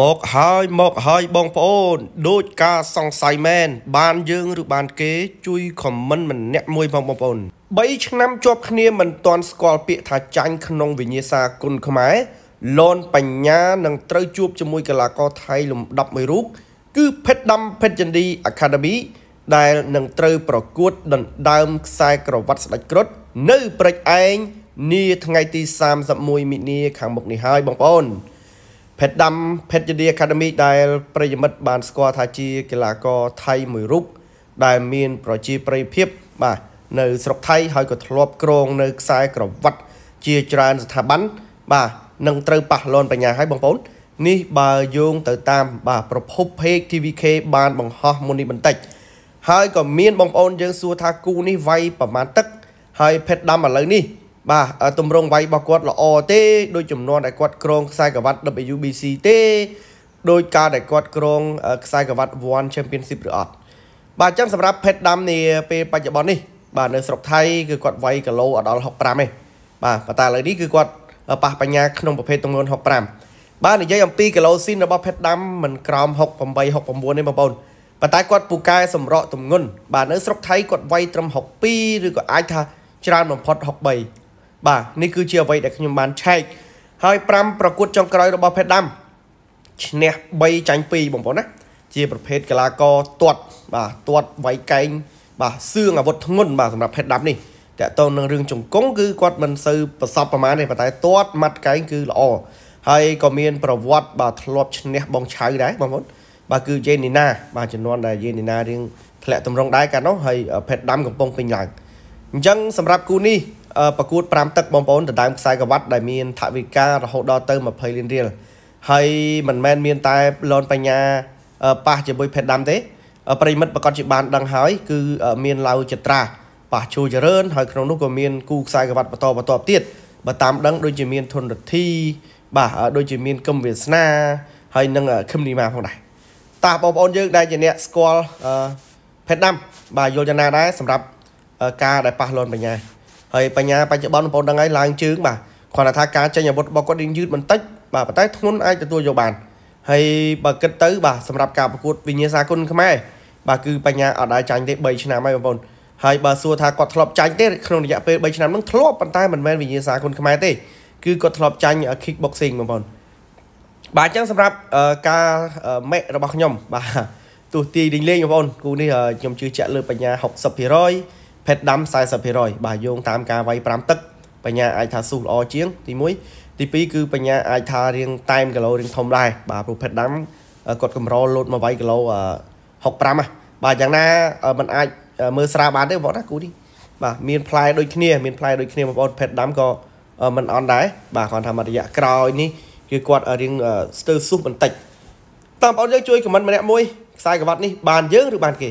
មកហើយមកហើយបងប្អូន ដូចការសង្ស័យមែនបានយើងឬបាន គេ ជួយខមមិនម្នាក់មួយផងបងប្អូន3ឆ្នាំជាប់គ្នាមិនទាន់ស្គាល់ពាក្យថាចាញ់ក្នុងវិញ្ញាសាគុណខ្មែរ លនបញ្ញានឹងត្រូវជួបជាមួយកីឡាករថៃលំដាប់មួយរូបគឺភេតដាំភេតចន្ទី Academy ដែលនឹងត្រូវប្រកួតដណ្ដើមខ្សែក្រវ៉ាត់ស្ដេចគ្រុឌនៅព្រឹកឯងនាថ្ងៃទី31មិនិនាខាងមុខនេះហើយបងប្អូនផេតដាំផេតយានីអាកាដេមីដែលប្រិយមិត្តបានស្គាល់ថាជាកីឡាករថៃមួយរូបដែលមានប្រជាប្រិយភាព បាទនៅស្រុកថៃហើយក៏ធ្លាប់ក្រងនៅខ្សែក្រវ៉ាត់ជាច្រើនស្ថាប័នបាទនឹងត្រូវប៉ះលន់បញ្ញាហើយបងប្អូននេះបើយោងទៅតាម បាទប្រភព page TVK បាន បង្ហោះមុននេះបន្តិច ហើយក៏មានបងប្អូនយើងសួរថាគូនេះវាយប្រមាណទឹក ហើយផេតដាំឥឡូវនេះបាទទម្រង់វាយរបស់គាត់ល្អទេដូចចំនួនដែលគាត់ក្រងខ្សែក្រវ៉ាត់ WBC ទេដោយការដែលគាត់ក្រងខ្សែក្រវ៉ាត់ One Championship ឬអត់បាទអញ្ចឹងសម្រាប់ Pet Dam នាពេលបច្ចុប្បន្ននេះ បាទនៅស្រុកថៃគឺគាត់វាយគីឡូអត់ដល់65ទេបាទប៉ុន្តែឥឡូវនេះគឺគាត់ប៉ះបញ្ញាក្នុងប្រភេទទម្ងន់65បាទនិយាយអំពីគីឡូស៊ីនរបស់ Pet Dam មិនក្រោម68 69ទេបងប្អូនប៉ុន្តែគាត់ពូកែសម្រក់ទម្ងន់បាទនៅស្រុកថៃគាត់វាយត្រឹម62ឬក៏អាចថាច្រើនបំផុត63បាទនេះគឺជាអ្វីដែលខ្ញុំបានឆែកហើយ5ប្រកួតចុងក្រោយរបស់ Pedam ឈ្នះ3ចាញ់2បងប្អូនណាជាប្រភេទកីឡាករទាត់បាទទាត់វាយកែងបាទសឿងអាវុធធ្ងន់បាទសម្រាប់ Pedam នេះតកតងនឹងរឿងជង្គង់គឺគាត់មិនសូវប្រសពប្រមាណទេប៉ុន្តែទាត់ម៉ាត់កែងគឺល្អហើយក៏មានប្រវត្តិបាទធ្លាប់ឈ្នះ បងឆៅដែរបងប្អូនបាទគឺយេនីណាបាទជំនាន់ដែលយេនីណារៀងធ្លាក់តម្រងដែរកាលនោះហើយផេតដាំកំពុងពេញឡើងអញ្ចឹងសម្រាប់គូនេះប្រកួត5ទឹកបងប្អូនដណ្ដើមខ្សែក្រវ៉ាត់ដែលមានថវិការហូតដល់ទៅ20លានរៀលហើយមិនមែនមានតែលនបញ្ញាប៉ះជាមួយផេតដាំទេប្រិមិត្តប្រកាសជាបាន ដឹងហើយគឺមានឡាវចត្រាប៉ះជួចរឿនហើយក្នុងនោះក៏មានគូខ្សែក្រវ៉ាត់បន្តបន្តទៀតបើតាមដឹងដូចជាមានធនរទ្ធី បាទដូចជាមានគឹមវាសនាហើយនឹងខឹមនីម៉ាផងដែរតើបងប្អូនយើងដែលជាអ្នកស្គាល់ផេតដាំបាទយល់យ៉ាងណាដែរសម្រាប់ការដែលប៉ះលនបញ្ញាហើយបញ្ញាបច្ចុប្បន្នបងប្អូនដឹងហើយឡើងជើងបាទគ្រាន់តែថាការចេញអាវុធរបស់គាត់យើងយឺតបន្តិចបាទប៉ុន្តែធ្ងន់អាចទទួលយកបានហើយបើគិតទៅ បាទសម្រាប់ការប្រកួតវិញ្ញាសាគុណខ្មែរបាទគឺបញ្ញាអត់ដែរចាញ់ទេ3ឆ្នាំហើយបងប្អូនហើយបើសួរថាគាត់ធ្លាប់ចាញ់ទេក្នុងរយៈពេល3ឆ្នាំហ្នឹងធ្លាប់ប៉ុន្តែមិនមែនវិញ្ញាសាគុណខ្មែរទេគឺគាត់ធ្លាប់ចាញ់ kickboxing បងប្អូនបាទអញ្ចឹងសម្រាប់ការមេរបស់ខ្ញុំ បាទទោះទីលេងបងប្អូនគូនេះខ្ញុំជឿជាក់លើ បញ្ញា60%ហើយផេតដាំ40%បាទយោងតាមការវាយ5ទឹកបញ្ញាអាចថាស៊ូល្អជាងទី1ទី2គឺបញ្ញាអាចថារៀងតែមគីឡូរៀងធំដែរបាទព្រោះផេតដាំគាត់កម្រលោតមកវាយគីឡូ65ណាបាទយ៉ាងណាมันអាចមើលស្រាបានទេបងណាគូនេះបាទមានផ្លែដូចគ្នាមានផ្លែដូចគ្នាបងប្អូនផេតដាំក៏មិនអន់ដែរបាទគ្រាន់ថាមករយៈក្រោយនេះគឺគាត់រៀងស្ទើរស៊ូសបន្តិចតើបងប្អូនយើងជួយខមមិនម្នាក់មួយខ្សែក្រវ៉ាត់នេះបានយើងឬបានគេ